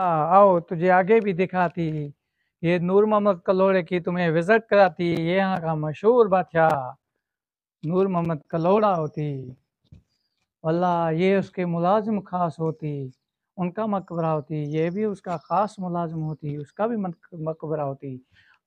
आओ तुझे आगे भी दिखाती ये नूर मोहम्मद कलोड़े की तुम्हें विजिट कराती ये यहाँ का मशहूर बादशाह नूर मोहम्मद कलोड़ा होती वल्ला ये उसके मुलाजिम खास होती उनका मकबरा होती ये भी उसका ख़ास मुलाजिम होती उसका भी मकबरा होती